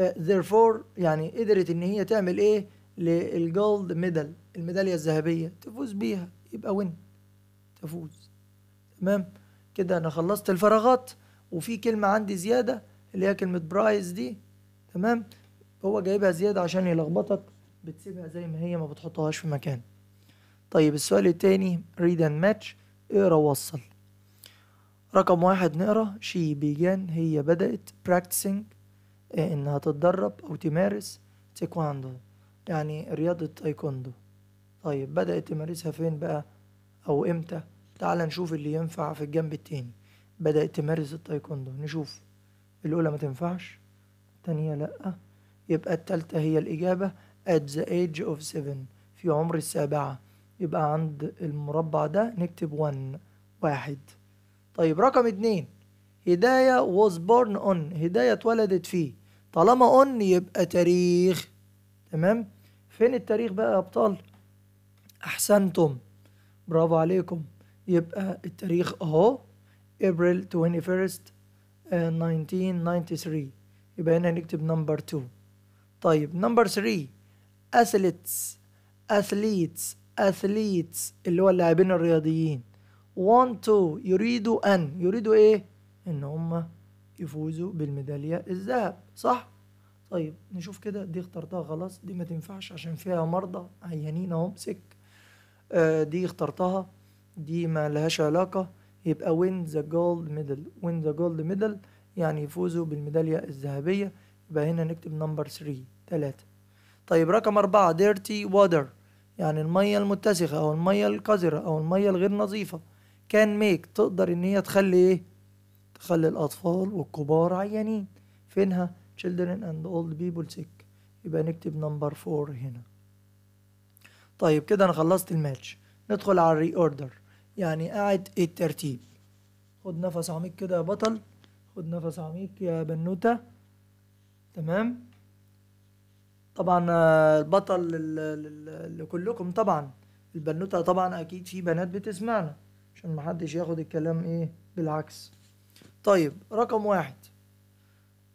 S1: ذيرفور آه، يعني قدرت ان هي تعمل ايه للجولد ميدال الميداليه الذهبيه تفوز بيها يبقى وين تفوز تمام كده انا خلصت الفراغات وفي كلمه عندي زياده اللي هي كلمه برايز دي تمام هو جايبها زياده عشان يلخبطك بتسيبها زي ما هي ما بتحطهاش في مكان طيب السؤال التاني read and match اقرا ووصل رقم واحد نقرا she began هي بدأت practicing آه، انها تتدرب او تمارس تايكوندو يعني رياضة تايكوندو طيب بدأت تمارسها فين بقى او امتى تعال نشوف اللي ينفع في الجنب التاني بدأت تمارس التايكوندو نشوف الأولى ما تنفعش التانية لأ يبقى التالتة هي الإجابة at the age of 7 في عمر السابعة يبقى عند المربع ده نكتب 1 واحد طيب رقم اتنين هداية was born on هداية اتولدت فيه طالما on يبقى تاريخ تمام فين التاريخ بقى يا أبطال أحسنتم برافو عليكم يبقى التاريخ أهو April 21st 1993 uh, يبقى هنا نكتب number 2 طيب number 3 اثليتس اثليتس اثليتس اللي هو اللاعبين الرياضيين want to يريدوا أن يريدوا إيه؟ إن هم يفوزوا بالميدالية الذهب صح؟ طيب نشوف كده دي اخترتها خلاص دي ما تنفعش عشان فيها مرضى عيانين أهو سك آه دي اخترتها دي ما لهاش علاقة يبقى win the gold medal win the gold medal يعني يفوزوا بالميدالية الذهبية يبقى هنا نكتب نمبر 3 3 طيب رقم أربعة dirty water يعني المية المتسخة أو المية القذرة أو المية الغير نظيفة كان ميك تقدر إن هي تخلي إيه تخلي الأطفال والكبار عيانين فينها children and old people sick يبقى نكتب نمبر فور هنا طيب كده أنا خلصت الماتش ندخل على الري أوردر يعني قاعد الترتيب خد نفس عميق كده يا بطل خد نفس عميق يا بنوتة تمام طبعا البطل لكلكم طبعا البنوتة طبعا أكيد في بنات بتسمعنا عشان محدش ياخد الكلام إيه بالعكس طيب رقم واحد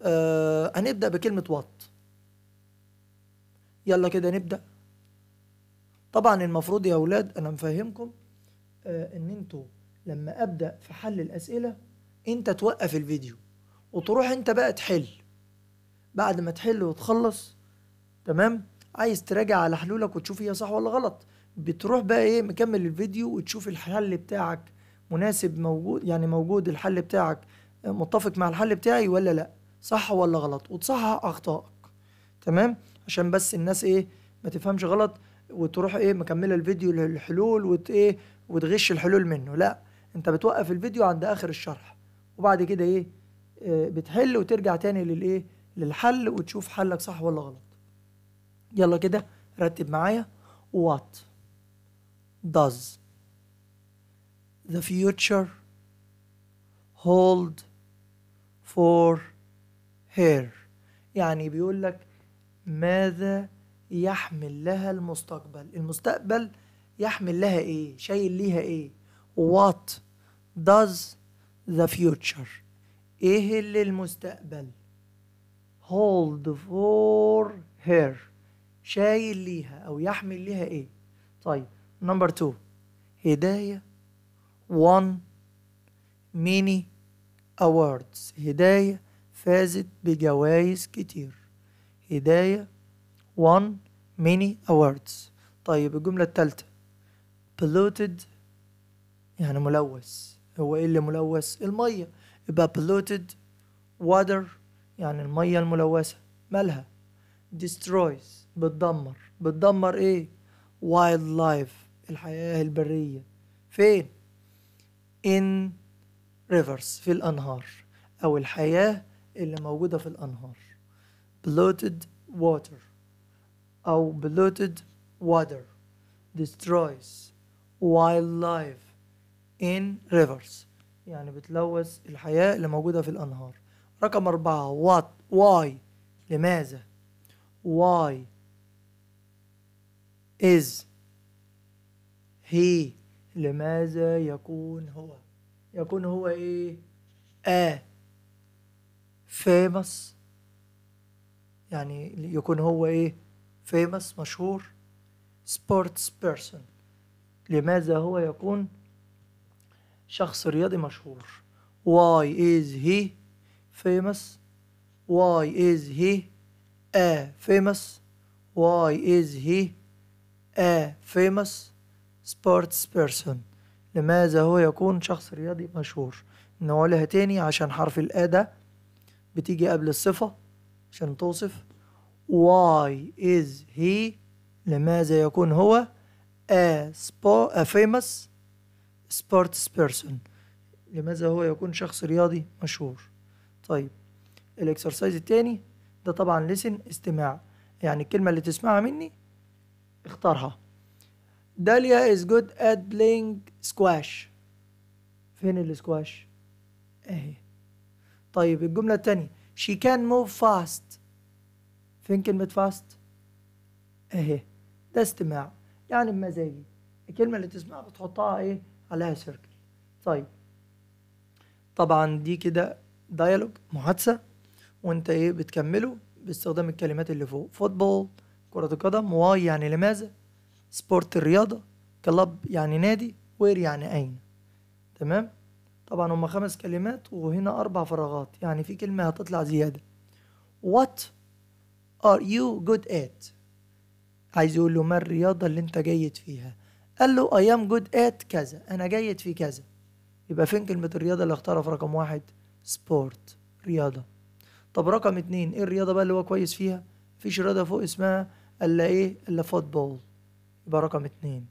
S1: آه هنبدأ بكلمة وات يلا كده نبدأ طبعا المفروض يا أولاد أنا مفهمكم آه إن أنتوا لما أبدأ في حل الأسئلة أنت توقف الفيديو وتروح أنت بقى تحل بعد ما تحل وتخلص تمام عايز تراجع على حلولك وتشوف هي صح ولا غلط بتروح بقى ايه مكمل الفيديو وتشوف الحل بتاعك مناسب موجود يعني موجود الحل بتاعك متفق مع الحل بتاعي ولا لا صح ولا غلط وتصحح اخطائك تمام عشان بس الناس ايه ما تفهمش غلط وتروح ايه مكمله الفيديو للحلول وت ايه وتغش الحلول منه لا انت بتوقف الفيديو عند اخر الشرح وبعد كده ايه آه، بتحل وترجع تاني للايه للحل وتشوف حلك صح ولا غلط يلا كده رتب معايا what does the future hold for her يعني بيقول لك ماذا يحمل لها المستقبل المستقبل يحمل لها ايه شايل ليها ايه what does the future ايه اللي المستقبل hold for her شايل ليها أو يحمل ليها إيه طيب نمبر 2 هداية وان ميني أواردز هداية فازت بجوائز كتير هداية وان ميني أواردز طيب الجملة الثالثه polluted يعني ملوث هو ايه اللي ملوث المية يبقى polluted water يعني المية الملوثة مالها destroys بتدمر بتدمر ايه وايلد لايف الحياه البريه فين ان ريفرز في الانهار او الحياه اللي موجوده في الانهار بلوتد water او بلوتد water destroys wildlife in rivers يعني بتلوث الحياة اللي موجودة في الأنهار رقم أربعة what why لماذا why is he لماذا يكون هو يكون هو ايه a famous يعني يكون هو ايه famous مشهور sports person لماذا هو يكون شخص رياضي مشهور why is he famous why is he a famous why is he a famous sports person لماذا هو يكون شخص رياضي مشهور نقولها تاني عشان حرف الأ ده بتيجي قبل الصفة عشان توصف why is he لماذا يكون هو a, sport, a famous sports person لماذا هو يكون شخص رياضي مشهور طيب الاكسرسايز التاني ده طبعا لسن استماع يعني الكلمة اللي تسمعها مني اختارها داليا از جود ات بلينج سكواش فين السكواش اهي طيب الجملة الثانيه شي كان موف فاست فين كلمة فاست اهي ده استماع يعني بمزاجي الكلمة اللي تسمعها بتحطها ايه عليها سيركل طيب طبعا دي كده ديالوج محادثة وانت ايه بتكمله باستخدام الكلمات اللي فوق فوتبول كرة القدم واي يعني لماذا سبورت الرياضة كلاب يعني نادي وير يعني أين تمام طبعا هما خمس كلمات وهنا أربع فراغات يعني في كلمة هتطلع زيادة What are you good at عايز يقول له ما الرياضة اللي أنت جيد فيها قال له I am good at كذا أنا جيد في كذا يبقى فين كلمة الرياضة اللي اختارها في رقم واحد سبورت رياضة طب رقم اتنين ايه الرياضة بقى اللي هو كويس فيها مفيش رياضة فوق اسمها قال له ايه قال له فوتبول يبقى رقم اتنين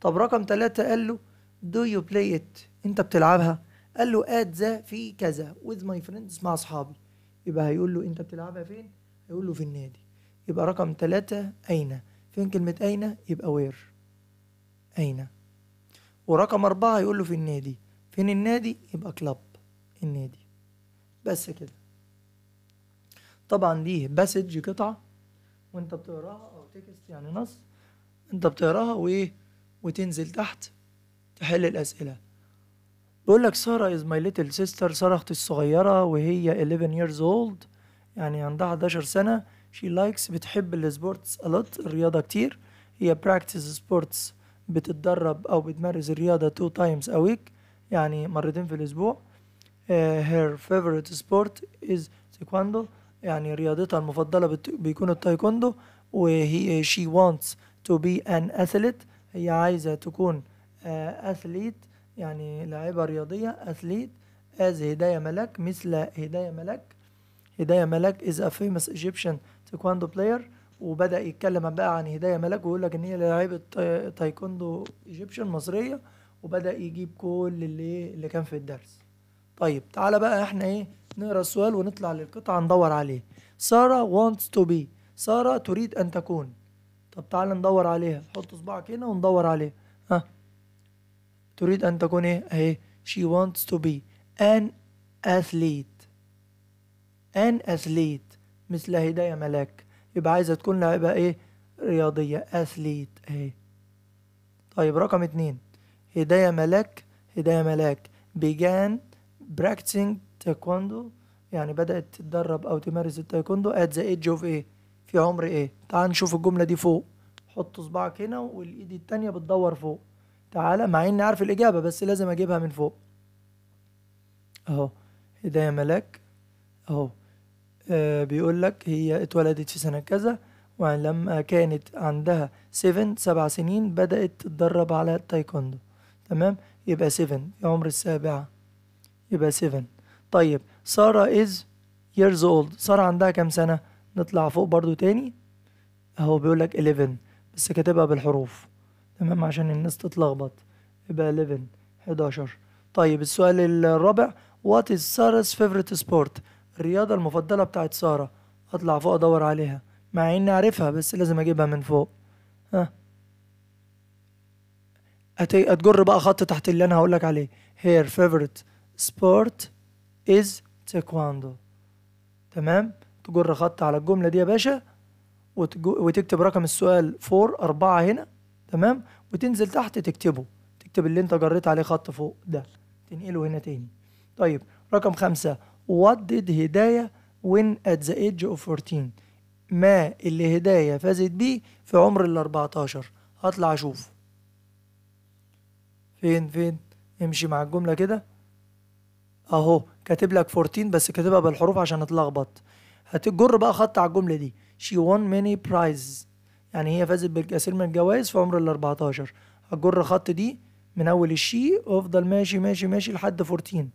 S1: طب رقم تلاتة قال له دو يو بلاي ات انت بتلعبها قال له ات ذا في كذا وذ ماي فريندز مع اصحابي يبقى هيقول له انت بتلعبها فين هيقول له في النادي يبقى رقم تلاتة اين فين كلمة اين يبقى وير اين ورقم أربعة يقول له في النادي فين النادي يبقى كلاب النادي بس كده طبعا دي باسج قطعة وانت بتقراها او تكست يعني نص انت بتقراها وايه وتنزل تحت تحل الاسئله بيقول لك ساره از ماي ليتل سيستر ساره اختي الصغيره وهي 11 years old يعني عندها 11 سنه شي لايكس بتحب السبورتس الوت الرياضه كتير هي براكتس سبورتس بتتدرب او بتمارس الرياضه تو تايمز ا ويك يعني مرتين في الاسبوع هير فيفورت سبورت از is يعني رياضتها المفضلة بيكون التايكوندو وهي she wants to be an athlete هي عايزة تكون أثليت آه، يعني لاعبة رياضية أثليت as هداية ملك مثل هداية ملك هداية ملك is a famous Egyptian taekwondo player وبدأ يتكلم بقى عن هداية ملك ويقول لك إن هي لاعبة تايكوندو إيجيبشن مصرية وبدأ يجيب كل اللي اللي كان في الدرس طيب تعالى بقى احنا ايه نقرا السؤال ونطلع للقطعه ندور عليه ساره wants to be ساره تريد ان تكون طب تعالى ندور عليها حط صباعك هنا وندور عليها ها تريد ان تكون ايه اهي she wants to be an athlete an athlete مثل هدايا ملاك يبقى عايزه تكون لعبة ايه رياضيه athlete اهي طيب رقم اتنين هدايا ملاك هدايا ملاك began براكتسينج تايكوندو يعني بدأت تتدرب أو تمارس التايكوندو ات ذا ايدج اوف ايه في عمر ايه تعال نشوف الجملة دي فوق حط صباعك هنا والإيد التانية بتدور فوق تعالى مع إني عارف الإجابة بس لازم أجيبها من فوق أهو يا ملاك أهو آه بيقول لك هي اتولدت في سنة كذا ولما آه، كانت عندها 7 سبع سنين بدأت تتدرب على التايكوندو تمام يبقى 7 في عمر السابعة يبقى 7 طيب سارة is years old سارة عندها كام سنة نطلع فوق برضو تاني اهو بيقولك 11 بس كاتبها بالحروف تمام عشان الناس تتلخبط يبقى 11 11 طيب السؤال الرابع وات از سارس فيفورت سبورت الرياضة المفضلة بتاعت سارة اطلع فوق ادور عليها مع اني عارفها بس لازم اجيبها من فوق ها هتجر بقى خط تحت اللي انا هقولك عليه هير فيفورت سبورت از تايكواندو تمام تجر خط على الجملة دي يا باشا وتكتب رقم السؤال 4 4 هنا تمام وتنزل تحت تكتبه تكتب اللي انت جريت عليه خط فوق ده تنقله هنا تاني طيب رقم خمسة what did هداية win at the age of 14 ما اللي هداية فازت بيه في عمر ال 14 هطلع اشوف فين فين امشي مع الجملة كده اهو كاتب لك 14 بس كاتبها بالحروف عشان اتلخبط هتجر بقى خط على الجمله دي شي won many برايز يعني هي فازت بالكثير من الجوائز في عمر ال 14 هتجر خط دي من اول الشي وافضل ماشي ماشي ماشي لحد 14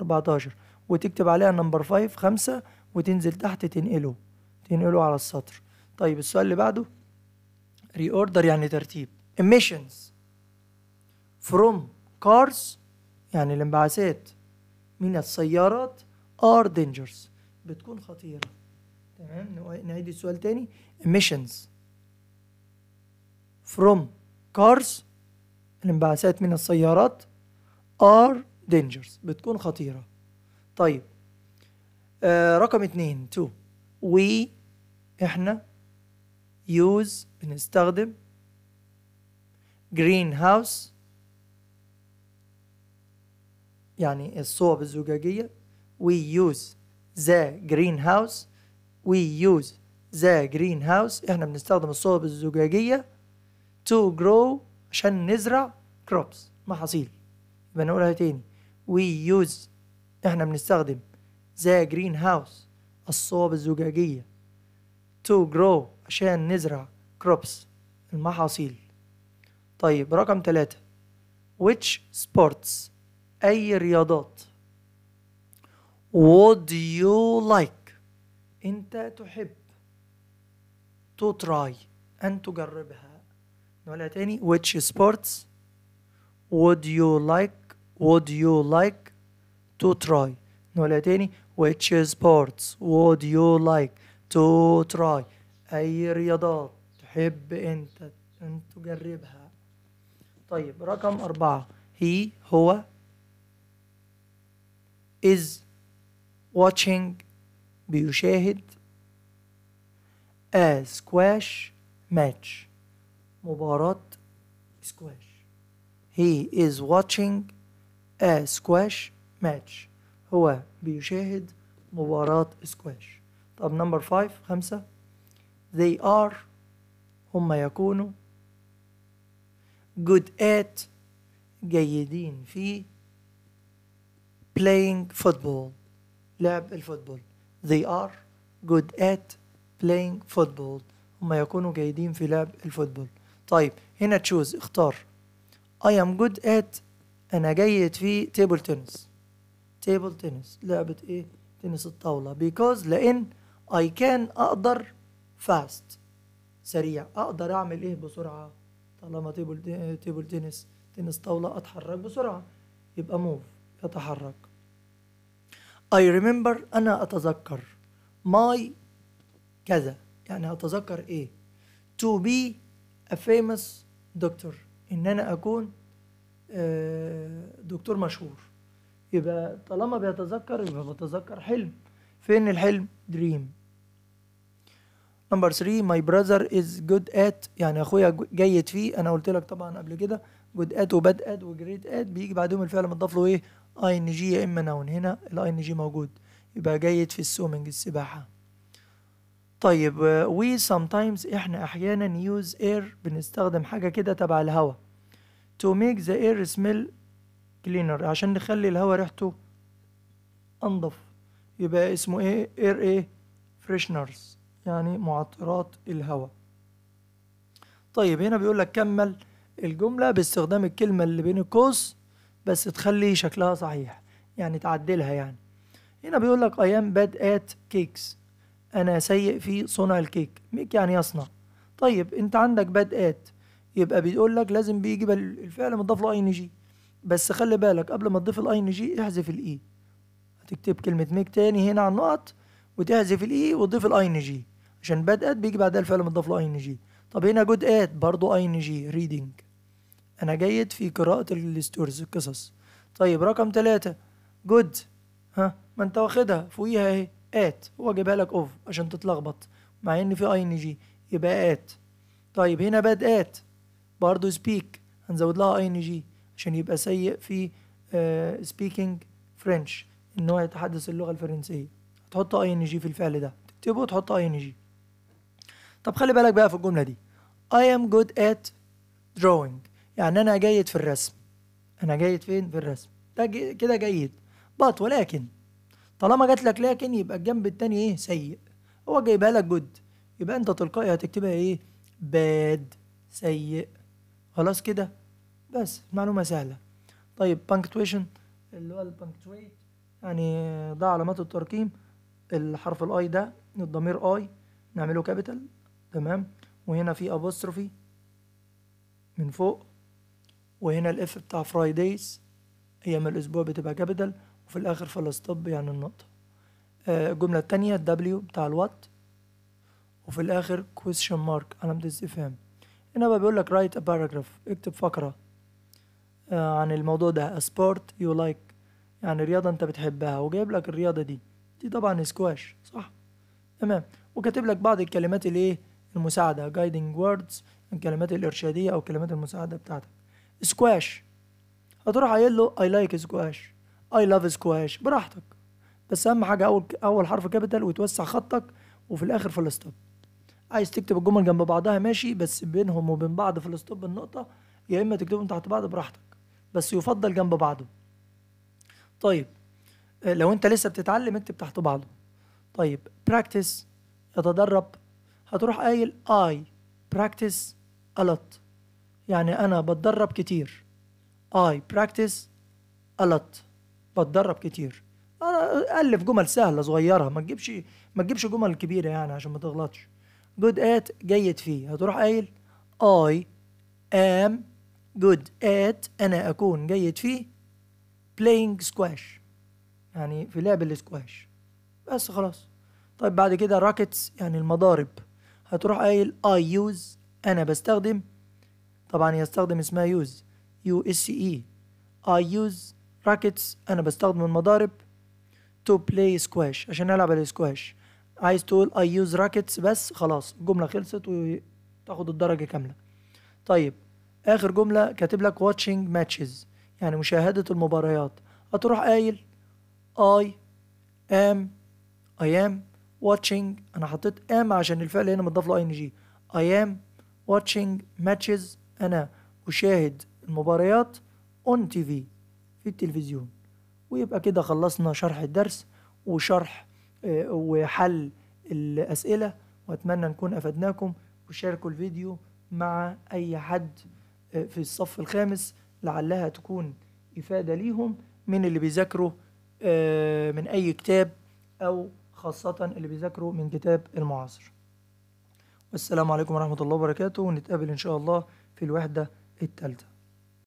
S1: 14 وتكتب عليها نمبر 5 5 وتنزل تحت تنقله تنقله على السطر طيب السؤال اللي بعده ري اوردر يعني ترتيب emissions from cars يعني الانبعاثات من السيارات are دينجرز بتكون خطيرة تمام نعيد السؤال تاني emissions from cars الانبعاثات من السيارات are dangerous بتكون خطيرة طيب آه رقم اتنين تو we احنا use بنستخدم greenhouse يعني الصوب الزجاجية we use the greenhouse we use the greenhouse احنا بنستخدم الصوب الزجاجية to grow عشان نزرع crops محاصيل يبقى نقولها تاني we use احنا بنستخدم the greenhouse الصوب الزجاجية to grow عشان نزرع crops المحاصيل طيب رقم ثلاثة which sports أي رياضات Would you like أنت تحب to try أن تجربها نقولها تاني which sports would you like would you like to try نقولها تاني which sports would you like to try أي رياضات تحب أنت أن تجربها طيب رقم أربعة هي هو is watching بيشاهد a squash match مباراة squash he is watching a squash match هو بيشاهد مباراة squash طب نمبر 5 خمسة they are هم يكونوا good at جيدين في playing football لعب الفوتبول they are good at playing football هم يكونوا جيدين في لعب الفوتبول طيب هنا تشوز اختار I am good at أنا جيد في table tennis table tennis لعبة إيه تنس الطاولة because لأن I can أقدر fast سريع أقدر أعمل إيه بسرعة طالما تيبل tennis تنس تنس طاولة أتحرك بسرعة يبقى move يتحرك I remember أنا أتذكر my كذا يعني أتذكر إيه to be a famous doctor إن أنا أكون آه، دكتور مشهور يبقى طالما بيتذكر يبقى بتذكر حلم فين الحلم dream نمبر 3 my brother is good at يعني اخويا جيد فيه انا قلت لك طبعا قبل كده good at وباد at وجريت at بيجي بعدهم الفعل متضاف له ايه اي ان جي يا اما نون هنا الاي ان جي موجود يبقى جيد في السومنج السباحة طيب وي سام تايمز احنا احيانا يوز اير بنستخدم حاجة كده تبع الهواء تو ميك ذا اير سميل كلينر عشان نخلي الهواء ريحته انضف يبقى اسمه ايه اير ايه فريشنرز يعني معطرات الهواء طيب هنا بيقول لك كمل الجملة باستخدام الكلمة اللي بين القوس بس تخلي شكلها صحيح يعني تعدلها يعني هنا بيقول لك ايام باد ات كيكس أنا سيء في صنع الكيك ميك يعني يصنع طيب أنت عندك باد ات يبقى بيقول لك لازم بيجيب الفعل مضاف له اي جي بس خلي بالك قبل ما تضيف الاي جي احذف الاي هتكتب كلمة ميك تاني هنا على النقط وتحذف الاي وتضيف الاي جي عشان باد ات بيجي بعدها الفعل مضاف له اي جي طب هنا جود ات برضه اي جي ريدنج أنا جيد في قراءة الستوريز القصص طيب رقم ثلاثة جود ها ما أنت واخدها فوقيها أهي آت هو جايبها لك أوف عشان تتلخبط مع إن في أي إن جي يبقى آت طيب هنا باد آت برضه سبيك هنزود لها أي إن جي عشان يبقى سيء في سبيكينج آه، فرنش إن هو يتحدث اللغة الفرنسية هتحط أي إن جي في الفعل ده تكتبه وتحط أي إن جي طب خلي بالك بقى في الجملة دي I am good at drawing يعني أنا جيد في الرسم أنا جيد فين في الرسم ده كده جيد بط ولكن طالما جات لك لكن يبقى الجنب التاني إيه سيء هو جايبها لك جود يبقى أنت تلقائي هتكتبها إيه باد سيء خلاص كده بس معلومة سهلة طيب punctuation اللي هو البنكتويت يعني ده علامات الترقيم الحرف الاي ده الضمير اي نعمله كابيتال تمام وهنا في ابوستروفي من فوق وهنا الاف بتاع فرايدايز ايام الاسبوع بتبقى كابيتال وفي الاخر الاستوب يعني النقطه آه الجمله التانية دبليو بتاع الوات وفي الاخر كويشن مارك علامه استفهام هنا بقى بيقول لك write a paragraph اكتب فقره آه عن الموضوع ده سبورت sport لايك يعني رياضه انت بتحبها وجايب لك الرياضه دي دي طبعا سكواش صح تمام وكاتب لك بعض الكلمات الايه المساعده جايدنج ووردز الكلمات الارشاديه او كلمات المساعده بتاعتك سكواش هتروح قايل له اي لايك سكواش اي لاف سكواش براحتك بس اهم حاجه اول اول حرف كابيتال وتوسع خطك وفي الاخر في ستوب عايز تكتب الجمل جنب بعضها ماشي بس بينهم وبين بعض في ستوب النقطه يا اما تكتبهم تحت بعض براحتك بس يفضل جنب بعضه طيب آه، لو انت لسه بتتعلم اكتب تحت بعضه طيب براكتس يتدرب هتروح قايل اي براكتس الوت يعني أنا بتدرب كتير I practice a lot بتدرب كتير أنا ألف جمل سهلة صغيرة ما تجيبش ما تجيبش جمل كبيرة يعني عشان ما تغلطش good at جيد فيه هتروح قايل I am good at أنا أكون جيد فيه playing squash يعني في لعب الاسكواش بس خلاص طيب بعد كده راكتس يعني المضارب هتروح قايل I use أنا بستخدم طبعا يستخدم اسمها يوز يو اس اي اي يوز راكتس انا بستخدم المضارب تو بلاي سكواش عشان العب الاسكواش عايز تقول اي يوز راكتس بس خلاص الجمله خلصت وتاخد الدرجه كامله طيب اخر جمله كاتب لك واتشنج ماتشز يعني مشاهده المباريات هتروح قايل اي ام اي ام واتشنج انا حطيت ام عشان الفعل هنا متضاف له اي ان جي اي ام واتشنج ماتشز أنا أشاهد المباريات أون تي في في التلفزيون ويبقى كده خلصنا شرح الدرس وشرح آه، وحل الأسئلة وأتمنى نكون أفدناكم وشاركوا الفيديو مع أي حد آه، في الصف الخامس لعلها تكون إفادة ليهم من اللي بيذاكروا آه، من أي كتاب أو خاصة اللي بيذاكروا من كتاب المعاصر والسلام عليكم ورحمة الله وبركاته ونتقابل إن شاء الله في الوحدة الثالثة